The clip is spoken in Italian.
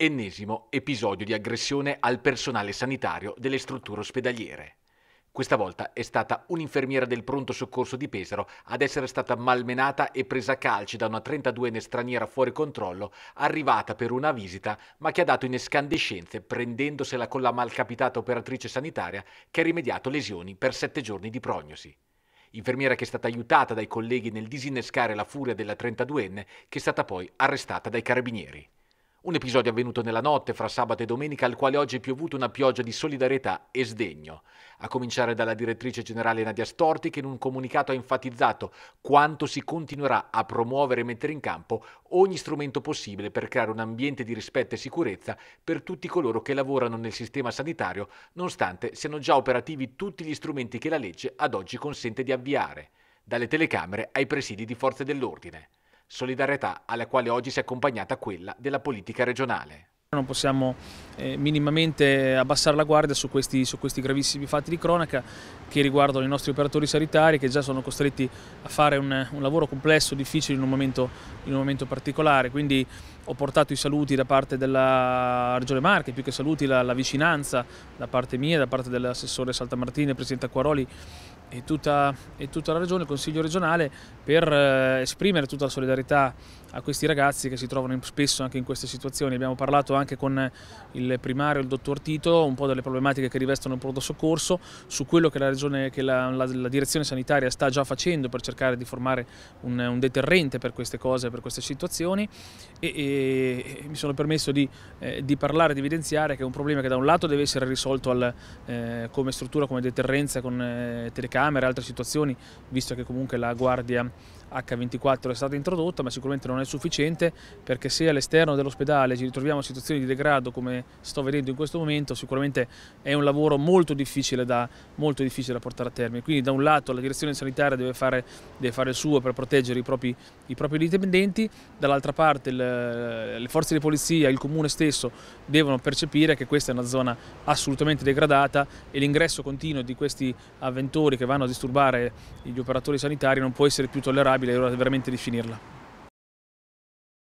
Ennesimo episodio di aggressione al personale sanitario delle strutture ospedaliere. Questa volta è stata un'infermiera del pronto soccorso di Pesaro ad essere stata malmenata e presa a calci da una 32enne straniera fuori controllo, arrivata per una visita, ma che ha dato in escandescenze prendendosela con la malcapitata operatrice sanitaria che ha rimediato lesioni per sette giorni di prognosi infermiera che è stata aiutata dai colleghi nel disinnescare la furia della 32enne, che è stata poi arrestata dai carabinieri. Un episodio avvenuto nella notte fra sabato e domenica al quale oggi è piovuto una pioggia di solidarietà e sdegno. A cominciare dalla direttrice generale Nadia Storti che in un comunicato ha enfatizzato quanto si continuerà a promuovere e mettere in campo ogni strumento possibile per creare un ambiente di rispetto e sicurezza per tutti coloro che lavorano nel sistema sanitario, nonostante siano già operativi tutti gli strumenti che la legge ad oggi consente di avviare, dalle telecamere ai presidi di forze dell'ordine solidarietà alla quale oggi si è accompagnata quella della politica regionale. Non possiamo eh, minimamente abbassare la guardia su questi, su questi, gravissimi fatti di cronaca che riguardano i nostri operatori sanitari che già sono costretti a fare un, un lavoro complesso, difficile in un, momento, in un, momento, particolare. Quindi ho portato i saluti da parte della Regione Marche, più che saluti la, la vicinanza da parte mia, da parte dell'assessore Saltamartini, del Presidente Acquaroli e tutta, e tutta, la regione, il Consiglio regionale, per eh, esprimere tutta la solidarietà a questi ragazzi che si trovano in, spesso anche in queste situazioni. Abbiamo parlato anche con il primario, il dottor Tito, un po' delle problematiche che rivestono il pronto soccorso, su quello che la, regione, che la, la, la direzione sanitaria sta già facendo per cercare di formare un, un deterrente per queste cose, per queste situazioni e, e, e mi sono permesso di, eh, di, parlare, di evidenziare che è un problema che da un lato deve essere risolto al, eh, come struttura, come deterrenza con eh, telecamere, telecamere altre situazioni, visto che comunque la guardia H24 è stata introdotta, ma sicuramente non è sufficiente perché se all'esterno dell'ospedale ci ritroviamo in situazioni di degrado come sto vedendo in questo momento, sicuramente è un lavoro molto difficile da, molto difficile da portare a termine. Quindi da un lato la direzione sanitaria deve fare, deve fare il suo per proteggere i propri, i propri dipendenti, dall'altra parte le, le forze di polizia, il comune stesso devono percepire che questa è una zona assolutamente degradata e l'ingresso continuo di questi avventori che vanno a disturbare gli operatori sanitari non può essere più tollerabile, è ora veramente di finirla.